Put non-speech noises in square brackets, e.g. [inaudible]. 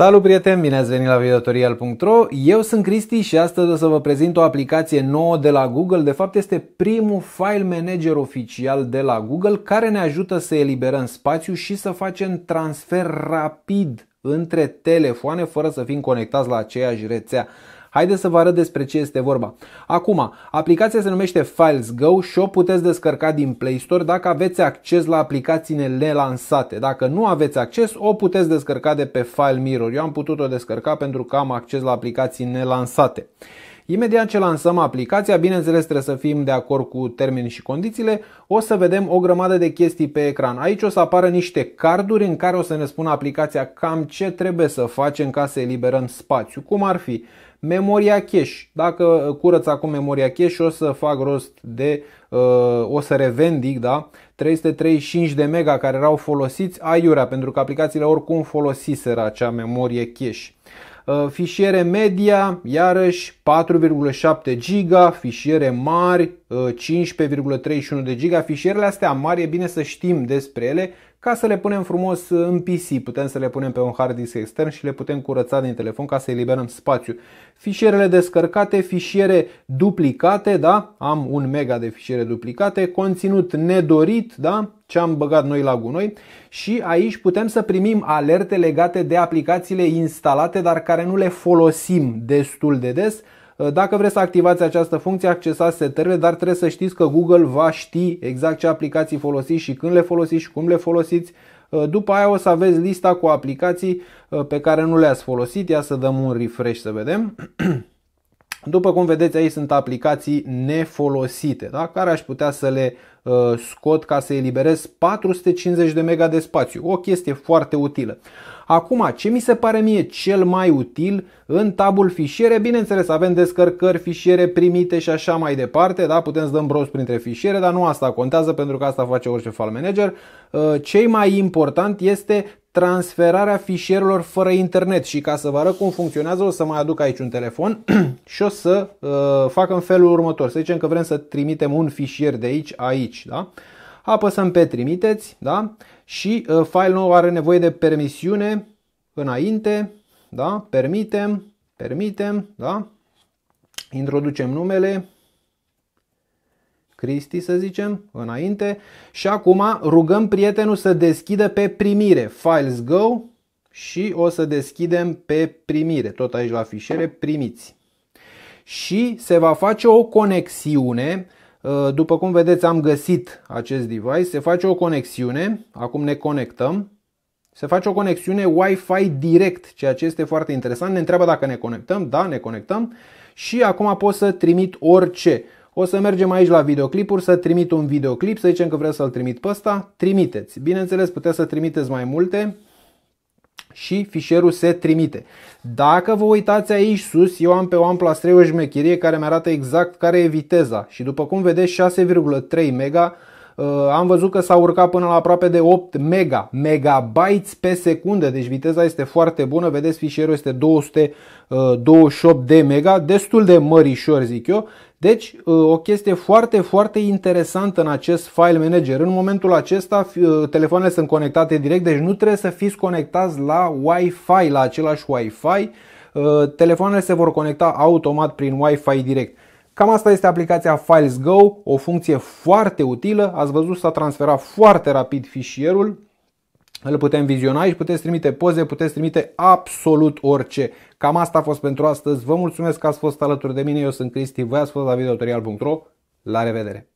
Salut prieteni, bine ați venit la videotutorial.ro Eu sunt Cristi și astăzi o să vă prezint o aplicație nouă de la Google De fapt este primul file manager oficial de la Google care ne ajută să eliberăm spațiu și să facem transfer rapid între telefoane fără să fim conectați la aceeași rețea. Haideți să vă arăt despre ce este vorba. Acum, aplicația se numește Files Go și o puteți descărca din Play Store dacă aveți acces la aplicațiile nelansate. Dacă nu aveți acces, o puteți descărca de pe File Mirror. Eu am putut o descărca pentru că am acces la aplicații nelansate. Imediat ce lansăm aplicația, bineînțeles trebuie să fim de acord cu termenii și condițiile, o să vedem o grămadă de chestii pe ecran. Aici o să apară niște carduri în care o să ne spună aplicația cam ce trebuie să facem ca să eliberăm spațiu, cum ar fi memoria cache. Dacă curăț acum memoria cache, o să fac rost de, uh, o să revendic, da, 335 de mega care erau folosiți aiurea, pentru că aplicațiile oricum folosiseră acea memorie cache. Uh, fișiere media, iarăși 4,7 giga, fișiere mari, 15,31 uh, de giga. Fișierele astea mari e bine să știm despre ele ca să le punem frumos în PC. Putem să le punem pe un hard disk extern și le putem curăța din telefon ca să eliberăm spațiu. Fișierele descărcate, fișiere duplicate, da? am un mega de fișiere duplicate, conținut nedorit, da? ce am băgat noi la gunoi și aici putem să primim alerte legate de aplicațiile instalate dar care nu le folosim destul de des Uh, dacă vreți să activați această funcție, accesați setările, dar trebuie să știți că Google va ști exact ce aplicații folosiți și când le folosiți și cum le folosiți. Uh, după aia o să aveți lista cu aplicații uh, pe care nu le-ați folosit. Ia să dăm un refresh să vedem. [clears throat] După cum vedeți aici sunt aplicații nefolosite, da? care aș putea să le uh, scot ca să eliberez 450 de mega de spațiu. O chestie foarte utilă. Acum, ce mi se pare mie cel mai util în tabul fișiere? Bineînțeles, avem descărcări, fișiere primite și așa mai departe, da? putem să dăm browse printre fișiere, dar nu asta contează pentru că asta face orice file manager. Uh, cei mai important este transferarea fișierelor fără internet și ca să vă arăt cum funcționează o să mai aduc aici un telefon [clears throat] și o să uh, fac în felul următor. Să zicem că vrem să trimitem un fișier de aici aici, da? Apăsăm pe trimiteți, da? Și uh, file nou are nevoie de permisiune înainte, da? Permitem, permitem, da? Introducem numele, Cristi, să zicem, înainte. Și acum rugăm prietenul să deschidă pe primire Files Go și o să deschidem pe primire, tot aici la fișiere, primiți. Și se va face o conexiune uh, după cum vedeți am găsit acest device, se face o conexiune, acum ne conectăm, se face o conexiune Wi-Fi direct, ceea ce este foarte interesant. Ne întreabă dacă ne conectăm, da, ne conectăm și acum pot să trimit orice. O să mergem aici la videoclipuri, să trimit un videoclip, să zicem că vreau să-l trimit pe ăsta, trimiteți. Bineînțeles, puteți să trimiteți mai multe și fișierul se trimite. Dacă vă uitați aici sus, eu am pe OnePlus 3 o șmecherie care mi arată exact care e viteza și după cum vedeți 6,3 mega Uh, am văzut că s-a urcat până la aproape de 8 mega, megabytes pe secundă, deci viteza este foarte bună. Vedeți, fișierul este 228 uh, de mega, destul de mărișor zic eu. Deci uh, o chestie foarte, foarte interesantă în acest file manager. În momentul acesta telefoanele sunt conectate direct, deci nu trebuie să fiți conectați la Wi-Fi, la același Wi-Fi. Telefoanele se vor conecta automat prin Wi-Fi direct. Cam asta este aplicația Files Go, o funcție foarte utilă. Ați văzut s-a transferat foarte rapid fișierul. Îl putem viziona și puteți trimite poze, puteți trimite absolut orice. Cam asta a fost pentru astăzi. Vă mulțumesc că ați fost alături de mine. Eu sunt Cristi, voi ați fost la videotorial.ro. La revedere!